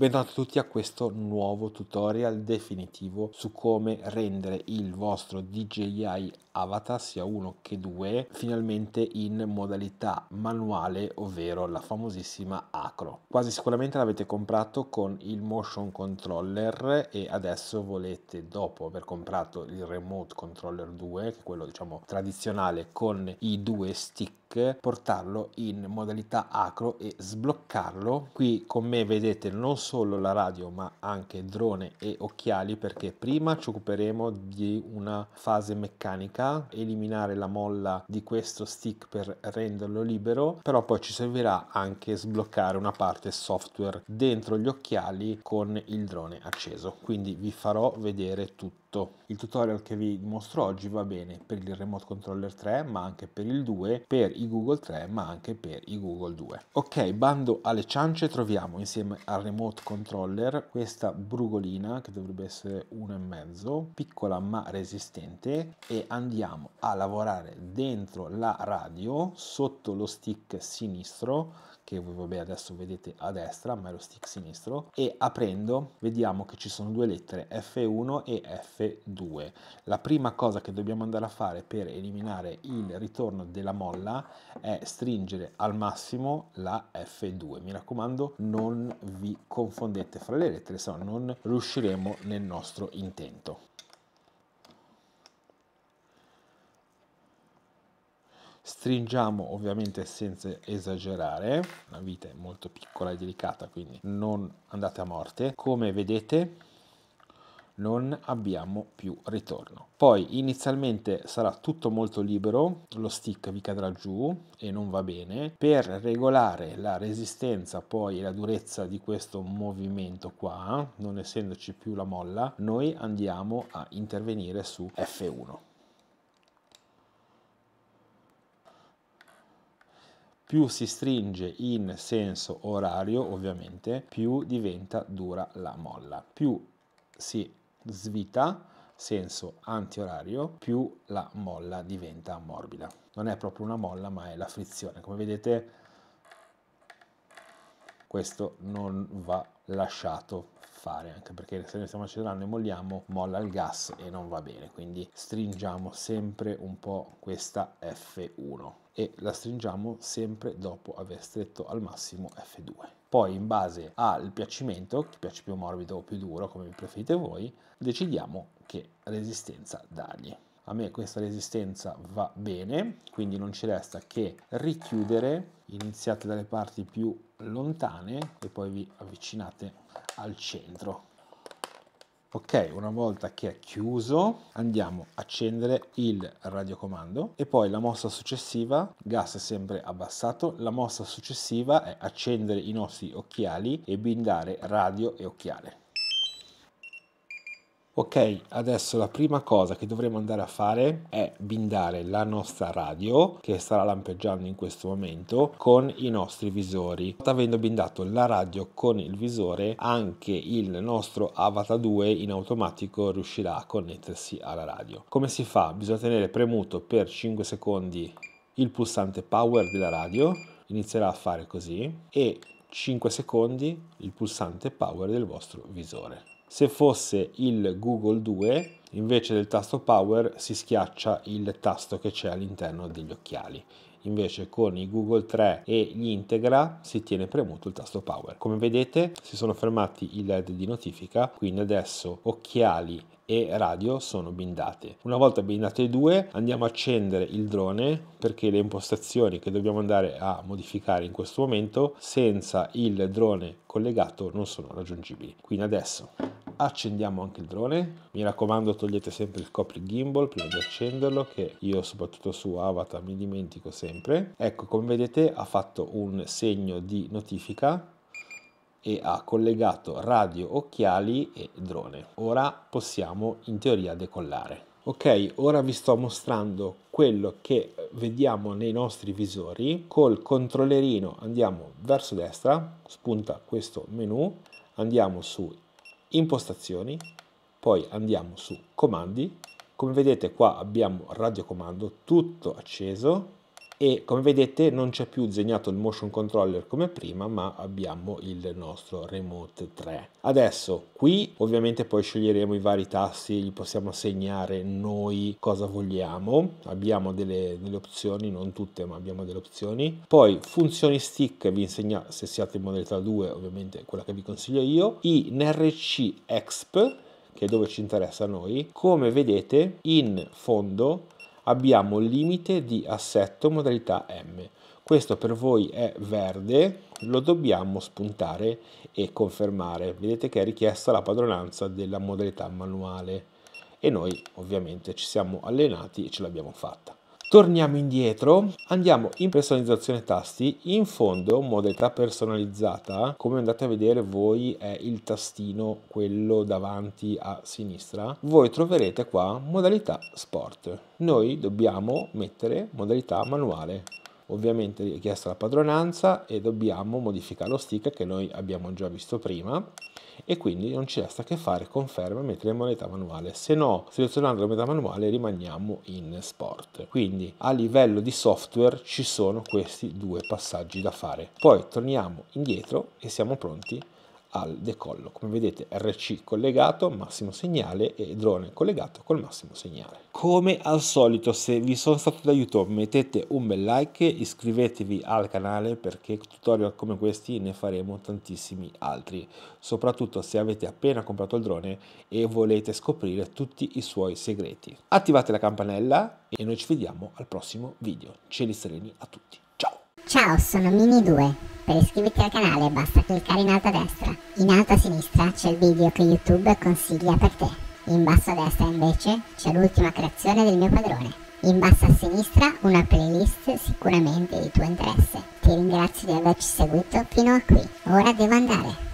Benvenuti tutti a questo nuovo tutorial definitivo su come rendere il vostro DJI Avatar sia uno che due finalmente in modalità manuale ovvero la famosissima acro. Quasi sicuramente l'avete comprato con il motion controller e adesso volete dopo aver comprato il remote controller 2 che è quello diciamo tradizionale con i due stick portarlo in modalità acro e sbloccarlo qui con me vedete non solo solo la radio ma anche drone e occhiali perché prima ci occuperemo di una fase meccanica, eliminare la molla di questo stick per renderlo libero, però poi ci servirà anche sbloccare una parte software dentro gli occhiali con il drone acceso. Quindi vi farò vedere tutto fatto. Il tutorial che vi mostro oggi va bene per il Remote Controller 3, ma anche per il 2, per i Google 3, ma anche per i Google 2. Ok, bando alle ciance, troviamo insieme al Remote Controller questa brugolina che dovrebbe essere e mezzo, piccola ma resistente e andiamo a lavorare dentro la radio sotto lo stick sinistro che voi vabbè adesso vedete a destra ma è lo stick sinistro e aprendo vediamo che ci sono due lettere F1 e F2 due. La prima cosa che dobbiamo andare a fare per eliminare il ritorno della molla è stringere al massimo la F2. Mi raccomando, non vi confondete fra le lettere, se no non riusciremo nel nostro intento. stringiamo ovviamente senza esagerare la vita è molto piccola e delicata quindi non andate a morte come vedete non abbiamo più ritorno. Poi inizialmente sarà tutto molto libero, lo stick vi cadrà giù e non va bene. Per regolare la resistenza poi e la durezza di questo movimento qua, non essendoci più la molla, noi andiamo a intervenire su F1. più si stringe in senso orario ovviamente più diventa dura la molla più si svita, senso antiorario, più la molla diventa morbida. Non è proprio una molla, ma è la frizione. Come vedete, questo non va lasciato fare, anche perché se ne stiamo accelerando e molliamo, molla il gas e non va bene, quindi stringiamo sempre un po' questa F1 e la stringiamo sempre dopo aver stretto al massimo F2. Poi in base al piacimento, che piace più morbido o più duro, come preferite voi, decidiamo che resistenza dargli a me questa resistenza va bene, quindi non ci resta che richiudere, iniziate dalle parti più lontane e poi vi avvicinate al centro. Ok, una volta che è chiuso andiamo a accendere il radiocomando e poi la mossa successiva, gas sempre abbassato, la mossa successiva è accendere i nostri occhiali e bindare radio e occhiale. Ok, adesso la prima cosa che dovremo andare a fare è bindare la nostra radio, che starà lampeggiando in questo momento, con i nostri visori. Avendo bindato la radio con il visore, anche il nostro Avatar 2 in automatico riuscirà a connettersi alla radio. Come si fa? Bisogna tenere premuto per 5 secondi il pulsante power della radio, inizierà a fare così, e 5 secondi il pulsante power del vostro visore. Se fosse il Google 2, invece del tasto power si schiaccia il tasto che c'è all'interno degli occhiali invece con i Google 3 e gli Integra si tiene premuto il tasto power. Come vedete si sono fermati i led di notifica, quindi adesso occhiali e radio sono bindate. Una volta bindate le due andiamo a accendere il drone perché le impostazioni che dobbiamo andare a modificare in questo momento senza il drone collegato non sono raggiungibili. Quindi adesso accendiamo anche il drone. Mi raccomando togliete sempre il copri gimbal prima di accenderlo che io soprattutto su Avatar mi dimentico sempre. Ecco come vedete ha fatto un segno di notifica e ha collegato radio, occhiali e drone. Ora possiamo in teoria decollare. Ok, ora vi sto mostrando quello che vediamo nei nostri visori. Col controllerino andiamo verso destra, spunta questo menu, andiamo su impostazioni, poi andiamo su comandi. Come vedete qua abbiamo radiocomando tutto acceso, e come vedete non c'è più disegnato il motion controller come prima ma abbiamo il nostro remote 3 adesso qui ovviamente poi sceglieremo i vari tasti gli possiamo assegnare noi cosa vogliamo abbiamo delle, delle opzioni non tutte ma abbiamo delle opzioni poi funzioni stick vi insegna se siate in modalità 2 ovviamente quella che vi consiglio io in rc exp che è dove ci interessa a noi come vedete in fondo abbiamo il limite di assetto modalità M. Questo per voi è verde, lo dobbiamo spuntare e confermare. Vedete che è richiesta la padronanza della modalità manuale e noi ovviamente ci siamo allenati e ce l'abbiamo fatta. Torniamo indietro, andiamo in personalizzazione tasti, in fondo modalità personalizzata, come andate a vedere voi è il tastino quello davanti a sinistra, voi troverete qua modalità sport. Noi dobbiamo mettere modalità manuale, ovviamente richiesta la padronanza e dobbiamo modificare lo stick che noi abbiamo già visto prima e quindi non ci resta che fare conferma e mettere moneta manuale se no selezionando la moneta manuale rimaniamo in sport quindi a livello di software ci sono questi due passaggi da fare poi torniamo indietro e siamo pronti al decollo. Come vedete RC collegato, massimo segnale e drone collegato col massimo segnale. Come al solito se vi sono stato d'aiuto mettete un bel like, iscrivetevi al canale perché tutorial come questi ne faremo tantissimi altri, soprattutto se avete appena comprato il drone e volete scoprire tutti i suoi segreti. Attivate la campanella e noi ci vediamo al prossimo video. Cieli sereni a tutti! Ciao, sono Mini2. Per iscriverti al canale basta cliccare in alto a destra. In alto a sinistra c'è il video che YouTube consiglia per te. In basso a destra invece c'è l'ultima creazione del mio padrone. In basso a sinistra una playlist sicuramente di tuo interesse. Ti ringrazio di averci seguito fino a qui. Ora devo andare.